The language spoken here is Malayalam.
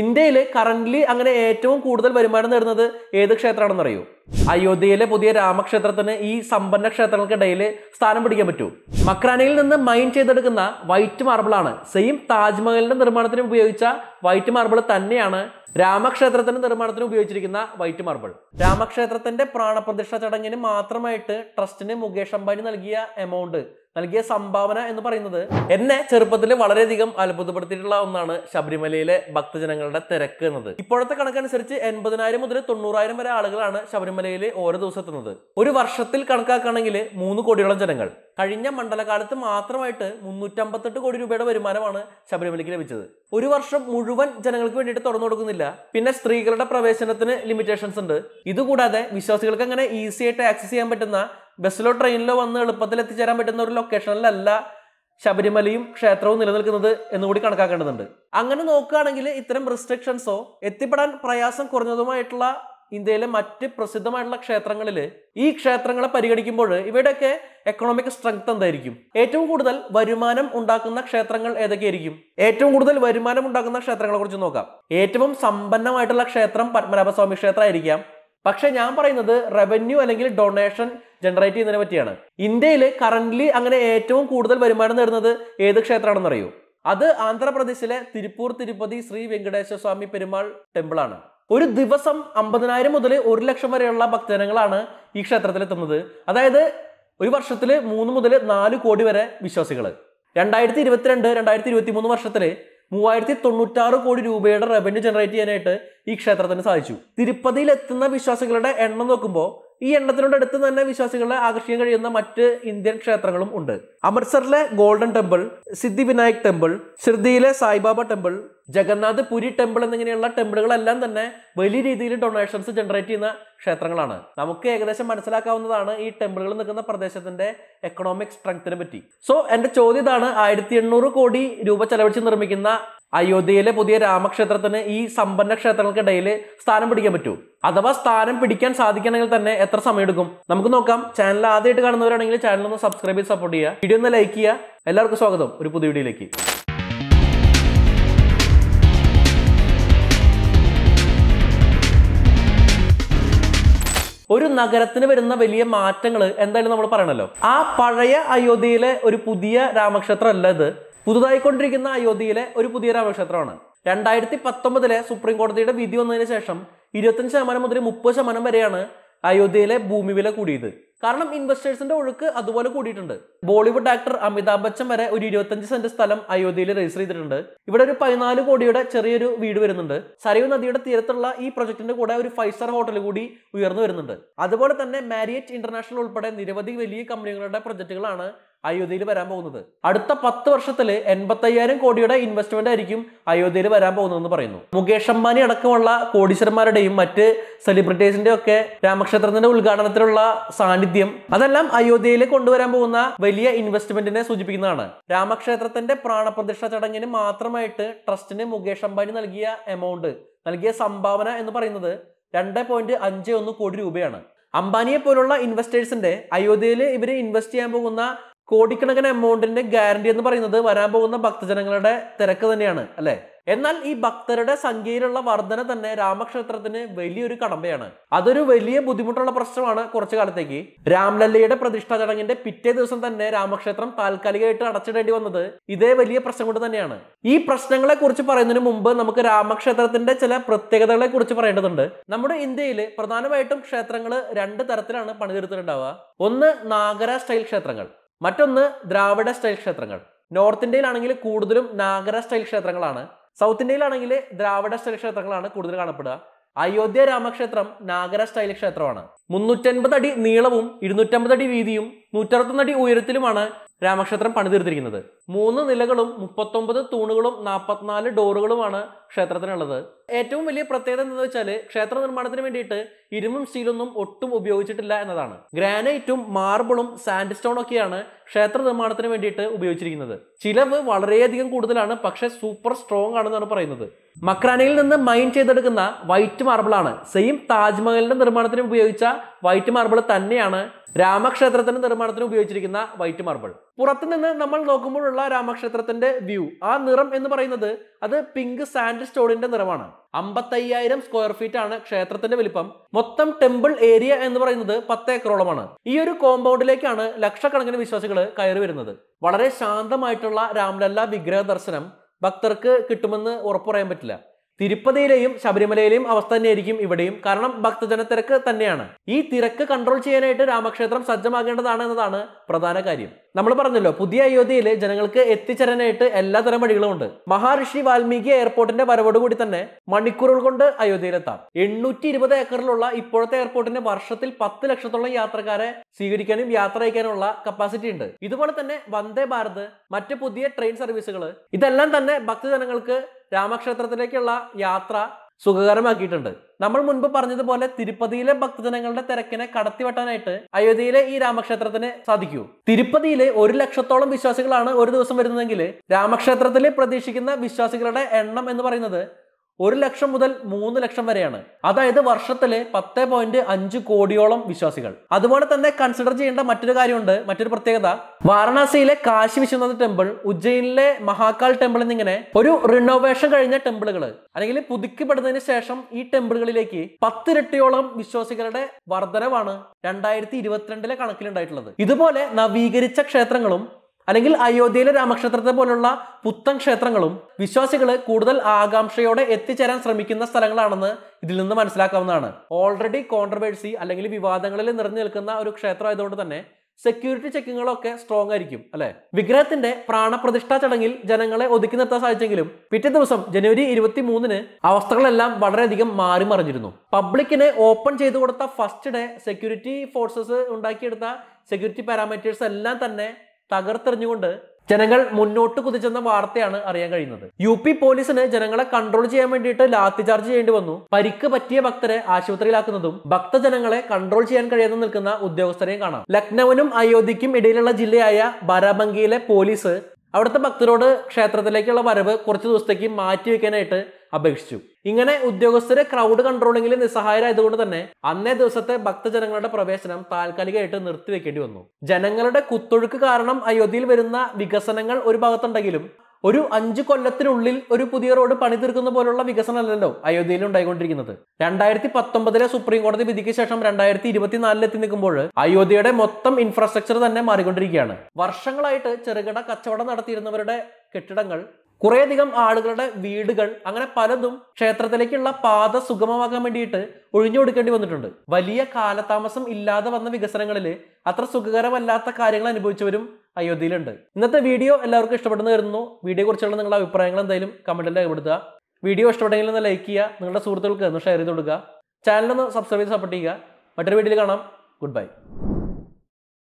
ഇന്ത്യയിൽ കറന്റ്ലി അങ്ങനെ ഏറ്റവും കൂടുതൽ വരുമാനം നേടുന്നത് ഏത് ക്ഷേത്രമാണെന്ന് അറിയൂ അയോധ്യയിലെ പുതിയ രാമക്ഷേത്രത്തിന് ഈ സമ്പന്ന ക്ഷേത്രങ്ങൾക്കിടയിൽ സ്ഥാനം പിടിക്കാൻ പറ്റൂ മക്രാനയിൽ നിന്ന് മൈൻ ചെയ്തെടുക്കുന്ന വൈറ്റ് മാർബിളാണ് സെയിം താജ്മഹലിന്റെ നിർമ്മാണത്തിന് ഉപയോഗിച്ച വൈറ്റ് മാർബിൾ തന്നെയാണ് രാമക്ഷേത്രത്തിന്റെ നിർമ്മാണത്തിന് ഉപയോഗിച്ചിരിക്കുന്ന വൈറ്റ് മാർബിൾ രാമക്ഷേത്രത്തിന്റെ പ്രാണപ്രതിഷ്ഠ ചടങ്ങിന് മാത്രമായിട്ട് ട്രസ്റ്റിന് മുകേഷ് അംബാനി നൽകിയ എമൗണ്ട് നൽകിയ സംഭാവന എന്ന് പറയുന്നത് എന്നെ ചെറുപ്പത്തിൽ വളരെയധികം അത്ഭുതപ്പെടുത്തിയിട്ടുള്ള ഒന്നാണ് ശബരിമലയിലെ ഭക്തജനങ്ങളുടെ തിരക്ക് എന്നത് ഇപ്പോഴത്തെ കണക്കനുസരിച്ച് എൺപതിനായിരം മുതൽ തൊണ്ണൂറായിരം വരെ ആളുകളാണ് ശബരിമലയിൽ ഓരോ ദിവസത്തുന്നത് ഒരു വർഷത്തിൽ കണക്കാക്കുകയാണെങ്കിൽ മൂന്ന് കോടിയോളം ജനങ്ങൾ കഴിഞ്ഞ മണ്ഡലകാലത്ത് മാത്രമായിട്ട് മുന്നൂറ്റമ്പത്തെട്ട് കോടി രൂപയുടെ വരുമാനമാണ് ശബരിമലയ്ക്ക് ലഭിച്ചത് ഒരു വർഷം മുഴുവൻ ജനങ്ങൾക്ക് വേണ്ടിയിട്ട് തുറന്നു കൊടുക്കുന്നില്ല പിന്നെ സ്ത്രീകളുടെ പ്രവേശനത്തിന് ലിമിറ്റേഷൻസ് ഉണ്ട് ഇതുകൂടാതെ വിശ്വാസികൾക്ക് അങ്ങനെ ഈസി ആയിട്ട് ആക്സസ് ചെയ്യാൻ പറ്റുന്ന ബസ്സിലോ ട്രെയിനിലോ വന്ന് എളുപ്പത്തിൽ എത്തിച്ചേരാൻ പറ്റുന്ന ഒരു ലൊക്കേഷനിലല്ല ശബരിമലയും ക്ഷേത്രവും നിലനിൽക്കുന്നത് എന്നുകൂടി കണക്കാക്കേണ്ടതുണ്ട് അങ്ങനെ നോക്കുകയാണെങ്കിൽ ഇത്തരം റിസ്ട്രിക്ഷൻസോ എത്തിപ്പെടാൻ പ്രയാസം കുറഞ്ഞതുമായിട്ടുള്ള ഇന്ത്യയിലെ മറ്റ് പ്രസിദ്ധമായിട്ടുള്ള ക്ഷേത്രങ്ങളിൽ ഈ ക്ഷേത്രങ്ങളെ പരിഗണിക്കുമ്പോൾ ഇവയുടെയൊക്കെ എക്കണോമിക് സ്ട്രെങ്ത് എന്തായിരിക്കും ഏറ്റവും കൂടുതൽ വരുമാനം ഉണ്ടാക്കുന്ന ക്ഷേത്രങ്ങൾ ഏതൊക്കെയായിരിക്കും ഏറ്റവും കൂടുതൽ വരുമാനം ഉണ്ടാക്കുന്ന ക്ഷേത്രങ്ങളെ കുറിച്ച് നോക്കാം ഏറ്റവും സമ്പന്നമായിട്ടുള്ള ക്ഷേത്രം പത്മനാഭസ്വാമി ക്ഷേത്രമായിരിക്കാം പക്ഷേ ഞാൻ പറയുന്നത് റവന്യൂ അല്ലെങ്കിൽ ഡൊണേഷൻ ജനറേറ്റ് ചെയ്യുന്നതിനെ പറ്റിയാണ് ഇന്ത്യയിൽ കറന്റ്ലി അങ്ങനെ ഏറ്റവും കൂടുതൽ വരുമാനം നേടുന്നത് ഏത് ക്ഷേത്രമാണെന്ന് അറിയൂ അത് ആന്ധ്രാപ്രദേശിലെ തിരുപ്പൂർ തിരുപ്പതി ശ്രീ വെങ്കടേശ്വര സ്വാമി പെരുമാൾ ടെമ്പിൾ ആണ് ഒരു ദിവസം അമ്പതിനായിരം മുതൽ ഒരു ലക്ഷം വരെയുള്ള ഭക്തജനങ്ങളാണ് ഈ ക്ഷേത്രത്തിൽ എത്തുന്നത് അതായത് ഒരു വർഷത്തിൽ മൂന്ന് മുതൽ നാല് കോടി വരെ വിശ്വാസികൾ രണ്ടായിരത്തി ഇരുപത്തിരണ്ട് രണ്ടായിരത്തി ഇരുപത്തി മൂന്ന് വർഷത്തിൽ മൂവായിരത്തി തൊണ്ണൂറ്റാറ് കോടി രൂപയുടെ റവന്യൂ ജനറേറ്റ് ചെയ്യാനായിട്ട് ഈ ക്ഷേത്രത്തിന് സാധിച്ചു തിരുപ്പതിയിൽ എത്തുന്ന വിശ്വാസികളുടെ എണ്ണം നോക്കുമ്പോൾ ഈ അടുത്ത് തന്നെ വിശ്വാസികളെ ആകർഷിക്കാൻ കഴിയുന്ന മറ്റ് ഇന്ത്യൻ ക്ഷേത്രങ്ങളും ഉണ്ട് അമൃത്സറിലെ golden temple Siddhi Vinayak temple ഷിർദിയിലെ സായിബാബ ടെമ്പിൾ ജഗന്നാഥ് പുരി ടെമ്പിൾ എന്നിങ്ങനെയുള്ള ടെമ്പിളുകളെല്ലാം തന്നെ വലിയ രീതിയിൽ ഡൊണേഷൻസ് ജനറേറ്റ് ചെയ്യുന്ന ക്ഷേത്രങ്ങളാണ് നമുക്ക് ഏകദേശം മനസ്സിലാക്കാവുന്നതാണ് ഈ ടെമ്പിളുകൾ നിൽക്കുന്ന പ്രദേശത്തിന്റെ എക്കണോമിക് സ്ട്രെങ്ത്തിനെ പറ്റി സോ എന്റെ ചോദ്യം ഇതാണ് ആയിരത്തി കോടി രൂപ ചെലവഴിച്ച് നിർമ്മിക്കുന്ന അയോധ്യയിലെ പുതിയ രാമക്ഷേത്രത്തിന് ഈ സമ്പന്ന ക്ഷേത്രങ്ങൾക്കിടയിൽ സ്ഥാനം പിടിക്കാൻ പറ്റൂ അഥവാ സ്ഥാനം പിടിക്കാൻ സാധിക്കണമെങ്കിൽ തന്നെ എത്ര സമയമെടുക്കും നമുക്ക് നോക്കാം ചാനൽ ആദ്യമായിട്ട് കാണുന്നവരാണെങ്കിൽ ചാനൽ ഒന്ന് സബ്സ്ക്രൈബ് ചെയ്ത് സപ്പോർട്ട് ചെയ്യുക വീഡിയോ ഒന്ന് ലൈക്ക് ചെയ്യുക എല്ലാവർക്കും സ്വാഗതം ഒരു പുതിയ വീഡിയോയിലേക്ക് ഒരു നഗരത്തിന് വരുന്ന വലിയ മാറ്റങ്ങൾ എന്തായാലും നമ്മൾ പറയണല്ലോ ആ പഴയ അയോധ്യയിലെ ഒരു പുതിയ രാമക്ഷേത്രം അല്ല ഇത് പുതുതായി കൊണ്ടിരിക്കുന്ന അയോധ്യയിലെ ഒരു പുതിയ രാമക്ഷേത്രമാണ് രണ്ടായിരത്തി പത്തൊമ്പതിലെ സുപ്രീം കോടതിയുടെ വിധി വന്നതിന് ശേഷം ഇരുപത്തഞ്ച് ശതമാനം മുതൽ മുപ്പത് ശതമാനം വരെയാണ് അയോധ്യയിലെ ഭൂമി വില കൂടിയത് കാരണം ഇൻവെസ്റ്റേഴ്സിന്റെ ഒഴുക്ക് അതുപോലെ കൂടിയിട്ടുണ്ട് ബോളിവുഡ് ആക്ടർ അമിതാഭ് ബച്ചൻ വരെ ഒരു ഇരുപത്തഞ്ച് സെന്റ് സ്ഥലം അയോധ്യയിൽ രജിസ്റ്റർ ചെയ്തിട്ടുണ്ട് ഇവിടെ ഒരു പതിനാല് കോടിയുടെ ചെറിയൊരു വീട് വരുന്നുണ്ട് സരയു നദിയുടെ തീരത്തുള്ള ഈ പ്രൊജക്ടിന്റെ കൂടെ ഒരു ഫൈവ് സ്റ്റാർ ഹോട്ടൽ കൂടി ഉയർന്നു വരുന്നുണ്ട് അതുപോലെ തന്നെ മാരിയറ്റ് ഇന്റർനാഷണൽ ഉൾപ്പെടെ നിരവധി വലിയ കമ്പനികളുടെ പ്രൊജക്ടുകളാണ് അയോധ്യയിൽ വരാൻ പോകുന്നത് അടുത്ത പത്ത് വർഷത്തിൽ എൺപത്തയ്യായിരം കോടിയുടെ ഇൻവെസ്റ്റ്മെന്റ് ആയിരിക്കും അയോധ്യയിൽ വരാൻ പോകുന്നതെന്ന് പറയുന്നു മുകേഷ് അംബാനി അടക്കമുള്ള കോടീശ്വരന്മാരുടെയും മറ്റ് സെലിബ്രിറ്റീസിന്റെ ഒക്കെ രാമക്ഷേത്രത്തിന്റെ ഉദ്ഘാടനത്തിലുള്ള സാന്നിധ്യം അതെല്ലാം അയോധ്യയിൽ കൊണ്ടുവരാൻ പോകുന്ന വലിയ ഇൻവെസ്റ്റ്മെന്റിനെ സൂചിപ്പിക്കുന്നതാണ് രാമക്ഷേത്രത്തിന്റെ പ്രാണപ്രതിഷ്ഠ ചടങ്ങിന് മാത്രമായിട്ട് ട്രസ്റ്റിന് മുകേഷ് അംബാനി നൽകിയ എമൗണ്ട് നൽകിയ സംഭാവന എന്ന് പറയുന്നത് രണ്ട് പോയിന്റ് അഞ്ച് ഒന്ന് കോടി രൂപയാണ് അംബാനിയെ പോലുള്ള ഇൻവെസ്റ്റേഴ്സിന്റെ അയോധ്യയിൽ ഇവർ ഇൻവെസ്റ്റ് ചെയ്യാൻ പോകുന്ന കോടിക്കണക്കിന് എമൗണ്ടിന്റെ ഗ്യാരണ്ടി എന്ന് പറയുന്നത് വരാൻ പോകുന്ന ഭക്തജനങ്ങളുടെ തിരക്ക് തന്നെയാണ് അല്ലെ എന്നാൽ ഈ ഭക്തരുടെ സംഖ്യയിലുള്ള വർധന തന്നെ രാമക്ഷേത്രത്തിന് വലിയൊരു കടമ്പയാണ് അതൊരു വലിയ ബുദ്ധിമുട്ടുള്ള പ്രശ്നമാണ് കുറച്ചു കാലത്തേക്ക് രാംലല്ലയുടെ പ്രതിഷ്ഠാ ചടങ്ങിന്റെ പിറ്റേ ദിവസം തന്നെ രാമക്ഷേത്രം താൽക്കാലികമായിട്ട് അടച്ചിടേണ്ടി വന്നത് ഇതേ വലിയ പ്രശ്നം കൊണ്ട് തന്നെയാണ് ഈ പ്രശ്നങ്ങളെ കുറിച്ച് പറയുന്നതിന് മുമ്പ് നമുക്ക് രാമക്ഷേത്രത്തിന്റെ ചില പ്രത്യേകതകളെ കുറിച്ച് പറയേണ്ടതുണ്ട് നമ്മുടെ ഇന്ത്യയിൽ പ്രധാനമായിട്ടും ക്ഷേത്രങ്ങൾ രണ്ട് തരത്തിലാണ് പണിതീർത്തിട്ടുണ്ടാവുക ഒന്ന് നാഗര സ്റ്റൈൽ ക്ഷേത്രങ്ങൾ മറ്റൊന്ന് ദ്രാവിഡ സ്റ്റൈൽ ക്ഷേത്രങ്ങൾ നോർത്ത് ഇന്ത്യയിലാണെങ്കിൽ കൂടുതലും നാഗര സ്റ്റൈൽ ക്ഷേത്രങ്ങളാണ് സൗത്ത് ഇന്ത്യയിലാണെങ്കിൽ ദ്രാവിഡ സ്റ്റൈൽ ക്ഷേത്രങ്ങളാണ് കൂടുതൽ കാണപ്പെടുക അയോധ്യ രാമക്ഷേത്രം നാഗര സ്റ്റൈൽ ക്ഷേത്രമാണ് മുന്നൂറ്റൻപത് അടി നീളവും ഇരുന്നൂറ്റമ്പത് അടി വീതിയും നൂറ്ററുപത്തൊന്ന് അടി ഉയരത്തിലുമാണ് രാമക്ഷേത്രം പണിതീർത്തിരിക്കുന്നത് മൂന്ന് നിലകളും മുപ്പത്തൊമ്പത് തൂണുകളും നാൽപ്പത്തിനാല് ഡോറുകളുമാണ് ക്ഷേത്രത്തിനുള്ളത് ഏറ്റവും വലിയ പ്രത്യേകത എന്താണെന്ന് വെച്ചാൽ ക്ഷേത്ര നിർമ്മാണത്തിന് വേണ്ടിയിട്ട് ഇരുമ്പും സ്റ്റീലൊന്നും ഒട്ടും ഉപയോഗിച്ചിട്ടില്ല എന്നതാണ് ഗ്രാനൈറ്റും മാർബിളും സാൻഡ് സ്റ്റോണും ഒക്കെയാണ് ക്ഷേത്ര നിർമ്മാണത്തിന് വേണ്ടിയിട്ട് ഉപയോഗിച്ചിരിക്കുന്നത് ചിലവ് വളരെയധികം കൂടുതലാണ് പക്ഷേ സൂപ്പർ സ്ട്രോങ് ആണെന്നാണ് പറയുന്നത് മക്രാനയിൽ നിന്ന് മൈൻ ചെയ്തെടുക്കുന്ന വൈറ്റ് മാർബിളാണ് സെയിം താജ്മഹലിന്റെ നിർമ്മാണത്തിന് ഉപയോഗിച്ച വൈറ്റ് മാർബിൾ തന്നെയാണ് രാമക്ഷേത്രത്തിന്റെ നിർമ്മാണത്തിന് ഉപയോഗിച്ചിരിക്കുന്ന വൈറ്റ് മാർബിൾ പുറത്തുനിന്ന് നമ്മൾ നോക്കുമ്പോഴുള്ള രാമക്ഷേത്രത്തിന്റെ വ്യൂ ആ നിറം എന്ന് പറയുന്നത് അത് പിങ്ക് സാൻഡ് സ്റ്റോണിന്റെ നിറമാണ് അമ്പത്തയ്യായിരം സ്ക്വയർ ഫീറ്റ് ആണ് ക്ഷേത്രത്തിന്റെ വലിപ്പം മൊത്തം ടെമ്പിൾ ഏരിയ എന്ന് പറയുന്നത് പത്ത് ഏക്കറോളമാണ് ഈ ഒരു കോമ്പൗണ്ടിലേക്കാണ് ലക്ഷക്കണക്കിന് വിശ്വാസികൾ കയറി വരുന്നത് വളരെ ശാന്തമായിട്ടുള്ള രാംലല്ല വിഗ്രഹ ദർശനം ഭക്തർക്ക് കിട്ടുമെന്ന് ഉറപ്പു പറയാൻ പറ്റില്ല തിരുപ്പതിയിലെയും ശബരിമലയിലെയും അവസ്ഥ തന്നെയായിരിക്കും ഇവിടെയും കാരണം ഭക്തജന തിരക്ക് തന്നെയാണ് ഈ തിരക്ക് കൺട്രോൾ ചെയ്യാനായിട്ട് രാമക്ഷേത്രം സജ്ജമാകേണ്ടതാണ് എന്നതാണ് പ്രധാന കാര്യം നമ്മൾ പറഞ്ഞല്ലോ പുതിയ അയോധ്യയിൽ ജനങ്ങൾക്ക് എത്തിച്ചേരാനായിട്ട് എല്ലാതരം വഴികളും ഉണ്ട് മഹാഋഷി വാൽമീകി എയർപോർട്ടിന്റെ വരവോടുകൂടി തന്നെ മണിക്കൂറുകൾ കൊണ്ട് അയോധ്യയിലെത്താം എണ്ണൂറ്റി ഇരുപത് ഏക്കറിലുള്ള ഇപ്പോഴത്തെ എയർപോർട്ടിന് വർഷത്തിൽ പത്ത് ലക്ഷത്തോളം യാത്രക്കാരെ സ്വീകരിക്കാനും യാത്ര അയക്കാനുള്ള കപ്പാസിറ്റി ഉണ്ട് ഇതുപോലെ തന്നെ വന്ദേ ഭാരത് മറ്റ് പുതിയ ട്രെയിൻ സർവീസുകൾ ഇതെല്ലാം തന്നെ ഭക്തജനങ്ങൾക്ക് രാമക്ഷേത്രത്തിലേക്കുള്ള യാത്ര സുഖകരമാക്കിയിട്ടുണ്ട് നമ്മൾ മുൻപ് പറഞ്ഞതുപോലെ തിരുപ്പതിയിലെ ഭക്തജനങ്ങളുടെ തിരക്കിനെ കടത്തിവെട്ടാനായിട്ട് അയോധ്യയിലെ ഈ രാമക്ഷേത്രത്തിന് സാധിക്കൂ തിരുപ്പതിയിലെ ഒരു ലക്ഷത്തോളം വിശ്വാസികളാണ് ഒരു ദിവസം വരുന്നതെങ്കിൽ രാമക്ഷേത്രത്തിൽ പ്രതീക്ഷിക്കുന്ന വിശ്വാസികളുടെ എണ്ണം എന്ന് പറയുന്നത് ഒരു ലക്ഷം മുതൽ മൂന്ന് ലക്ഷം വരെയാണ് അതായത് വർഷത്തിലെ പത്ത് പോയിന്റ് അഞ്ച് കോടിയോളം വിശ്വാസികൾ അതുപോലെ തന്നെ കൺസിഡർ ചെയ്യേണ്ട മറ്റൊരു കാര്യമുണ്ട് മറ്റൊരു പ്രത്യേകത വാരണാസിയിലെ കാശി വിശ്വനാഥ ടെമ്പിൾ ഉജ്ജയിനിലെ മഹാകാൽ ടെമ്പിൾ എന്നിങ്ങനെ ഒരു റിനോവേഷൻ കഴിഞ്ഞ ടെമ്പിളുകൾ അല്ലെങ്കിൽ പുതുക്കിപ്പെടുന്നതിന് ശേഷം ഈ ടെമ്പിളുകളിലേക്ക് പത്തിരട്ടിയോളം വിശ്വാസികളുടെ വർധനവാണ് രണ്ടായിരത്തി ഇരുപത്തിരണ്ടിലെ കണക്കിലുണ്ടായിട്ടുള്ളത് ഇതുപോലെ നവീകരിച്ച ക്ഷേത്രങ്ങളും അല്ലെങ്കിൽ അയോധ്യയിലെ രാമക്ഷേത്രത്തെ പോലുള്ള പുത്തൻ ക്ഷേത്രങ്ങളും വിശ്വാസികൾ കൂടുതൽ ആകാംക്ഷയോടെ എത്തിച്ചേരാൻ ശ്രമിക്കുന്ന സ്ഥലങ്ങളാണെന്ന് ഇതിൽ നിന്ന് മനസ്സിലാക്കാവുന്നതാണ് ഓൾറെഡി കോൺട്രവേഴ്സി അല്ലെങ്കിൽ വിവാദങ്ങളിൽ നിറഞ്ഞു നിൽക്കുന്ന ഒരു ക്ഷേത്രമായതുകൊണ്ട് തന്നെ സെക്യൂരിറ്റി ചെക്കിങ്ങുകളൊക്കെ സ്ട്രോങ് ആയിരിക്കും അല്ലെ വിഗ്രഹത്തിന്റെ പ്രാണപ്രതിഷ്ഠാ ചടങ്ങിൽ ജനങ്ങളെ ഒതുക്കി നിർത്താൻ സാധിച്ചെങ്കിലും പിറ്റേ ദിവസം ജനുവരി ഇരുപത്തി മൂന്നിന് അവസ്ഥകളെല്ലാം വളരെയധികം മാറി മറിഞ്ഞിരുന്നു പബ്ലിക്കിനെ ഓപ്പൺ ചെയ്തു കൊടുത്ത ഫസ്റ്റ് ഡേ സെക്യൂരിറ്റി ഫോഴ്സസ് ഉണ്ടാക്കിയെടുത്ത സെക്യൂരിറ്റി പാരാമീറ്റേഴ്സ് എല്ലാം തന്നെ തകർത്തെറിഞ്ഞുകൊണ്ട് ജനങ്ങൾ മുന്നോട്ട് കുതിച്ചെന്ന വാർത്തയാണ് അറിയാൻ കഴിയുന്നത് യു പി പോലീസിന് ജനങ്ങളെ കൺട്രോൾ ചെയ്യാൻ വേണ്ടിയിട്ട് ലാത്തി ചാർജ് ചെയ്യേണ്ടി വന്നു പരിക്ക് പറ്റിയ ഭക്തരെ ആശുപത്രിയിലാക്കുന്നതും ഭക്തജനങ്ങളെ കൺട്രോൾ ചെയ്യാൻ കഴിയാതെ നിൽക്കുന്ന ഉദ്യോഗസ്ഥരെയും കാണാം ലക്നൌവിനും അയോധ്യയ്ക്കും ഇടയിലുള്ള ജില്ലയായ ബാരാബങ്കിയിലെ പോലീസ് അവിടുത്തെ ഭക്തരോട് ക്ഷേത്രത്തിലേക്കുള്ള വരവ് കുറച്ച് ദിവസത്തേക്ക് മാറ്റി വെക്കാനായിട്ട് അപേക്ഷിച്ചു ഇങ്ങനെ ഉദ്യോഗസ്ഥരെ ക്രൗഡ് കൺട്രോളിംഗിൽ നിസ്സഹായരായതുകൊണ്ട് തന്നെ അന്നേ ദിവസത്തെ ഭക്തജനങ്ങളുടെ പ്രവേശനം താൽക്കാലികമായിട്ട് നിർത്തിവെക്കേണ്ടി വന്നു ജനങ്ങളുടെ കുത്തൊഴുക്ക് കാരണം അയോധ്യയിൽ വരുന്ന വികസനങ്ങൾ ഒരു ഭാഗത്തുണ്ടെങ്കിലും ഒരു അഞ്ച് കൊല്ലത്തിനുള്ളിൽ ഒരു പുതിയ റോഡ് പണി തീർക്കുന്ന പോലുള്ള വികസനമല്ലല്ലോ അയോധ്യയിൽ ഉണ്ടായിക്കൊണ്ടിരിക്കുന്നത് രണ്ടായിരത്തി പത്തൊമ്പതിലെ സുപ്രീം കോടതി വിധിക്ക് ശേഷം രണ്ടായിരത്തി ഇരുപത്തിനാലിൽ എത്തി നിൽക്കുമ്പോൾ അയോധ്യയുടെ മൊത്തം ഇൻഫ്രാസ്ട്രക്ചർ തന്നെ മാറിക്കൊണ്ടിരിക്കുകയാണ് വർഷങ്ങളായിട്ട് ചെറുകിട കച്ചവടം നടത്തിയിരുന്നവരുടെ കെട്ടിടങ്ങൾ കുറേയധികം ആളുകളുടെ വീടുകൾ അങ്ങനെ പലതും ക്ഷേത്രത്തിലേക്കുള്ള പാത സുഗമമാക്കാൻ വേണ്ടിയിട്ട് ഒഴിഞ്ഞു കൊടുക്കേണ്ടി വന്നിട്ടുണ്ട് വലിയ കാലതാമസം ഇല്ലാതെ വന്ന വികസനങ്ങളിൽ അത്ര സുഖകരമല്ലാത്ത കാര്യങ്ങൾ അനുഭവിച്ചവരും അയോധ്യയിലുണ്ട് ഇന്നത്തെ വീഡിയോ എല്ലാവർക്കും ഇഷ്ടപ്പെടുന്നു കരുതുന്നു കുറിച്ചുള്ള നിങ്ങളുടെ അഭിപ്രായങ്ങൾ എന്തായാലും കമൻറ്റിൽ രേഖപ്പെടുത്തുക വീഡിയോ ഇഷ്ടപ്പെട്ടെങ്കിൽ ഒന്ന് ലൈക്ക് ചെയ്യുക നിങ്ങളുടെ സുഹൃത്തുക്കൾക്ക് ഒന്ന് ഷെയർ ചെയ്ത് കൊടുക്കുക ചാനലൊന്ന് സബ്സ്ക്രൈബ് ചെയ്ത് സപ്പോർട്ട് ചെയ്യുക മറ്റൊരു വീഡിയോയിൽ കാണാം ഗുഡ് ബൈ